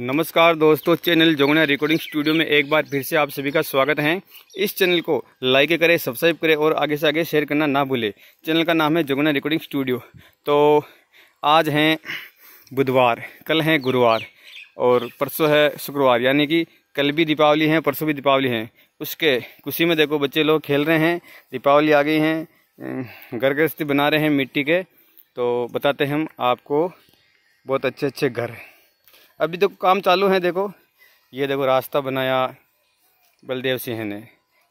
नमस्कार दोस्तों channel जोगना recording studio में एक बार फिर से आप सभी का स्वागत है इस चैनल को लाइक करें सब्सक्राइब करें और आगे से आगे शेयर करना ना भूलें चैनल का नाम है जोगना रिकॉर्डिंग स्टूडियो तो आज हैं बुधवार कल हैं गुरुवार और परसों है शुक्रवार यानी कि कल भी दीपावली है परसों भी दीपावली है उसके खुशी में देखो बच्चे लोग खेल रहे हैं दीपावली आ गई हैं घर गृहस्थी बना रहे हैं मिट्टी के तो बताते हैं हम आपको बहुत अच्छे अच्छे घर अभी तो काम चालू है देखो ये देखो रास्ता बनाया बलदेव सिंह ने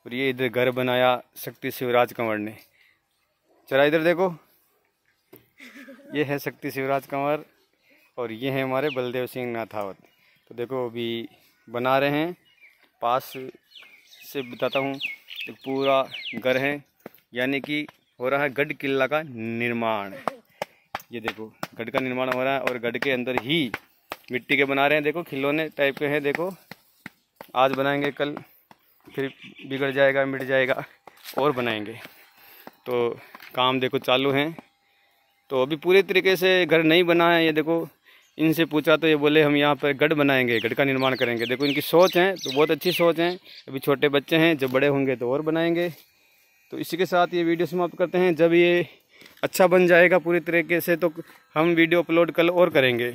और ये इधर घर बनाया शक्ति शिवराज कंवर ने चला इधर देखो ये है शक्ति शिवराज कंवर और ये है हमारे बलदेव सिंह नाथावत तो देखो अभी बना रहे हैं पास से बताता हूँ तो पूरा घर है यानी कि हो रहा है गढ़ किला का निर्माण ये देखो गढ़ का निर्माण हो रहा है और गढ़ के अंदर ही मिट्टी के बना रहे हैं देखो खिलौने टाइप के हैं देखो आज बनाएंगे कल फिर बिगड़ जाएगा मिट जाएगा और बनाएंगे तो काम देखो चालू हैं तो अभी पूरे तरीके से घर नहीं बना है ये देखो इनसे पूछा तो ये बोले हम यहाँ पर गढ़ बनाएंगे गढ़ का निर्माण करेंगे देखो इनकी सोच है तो बहुत अच्छी सोच है अभी छोटे बच्चे हैं जब बड़े होंगे तो और बनाएंगे तो इसी के साथ ये वीडियो समाप्त करते हैं जब ये अच्छा बन जाएगा पूरी तरीके से तो हम वीडियो अपलोड कल और करेंगे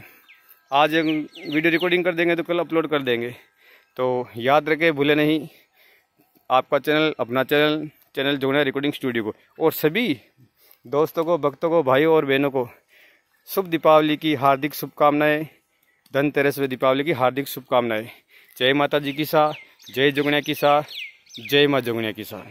आज वीडियो रिकॉर्डिंग कर देंगे तो कल अपलोड कर देंगे तो याद रखें भूले नहीं आपका चैनल अपना चैनल चैनल जोड़ना रिकॉर्डिंग स्टूडियो को और सभी दोस्तों को भक्तों को भाइयों और बहनों को शुभ दीपावली की हार्दिक शुभकामनाएँ धनतेरस व दीपावली की हार्दिक शुभकामनाएँ जय माता जी की सा जय जुगनिया की सा जय माँ जुगनिया की सा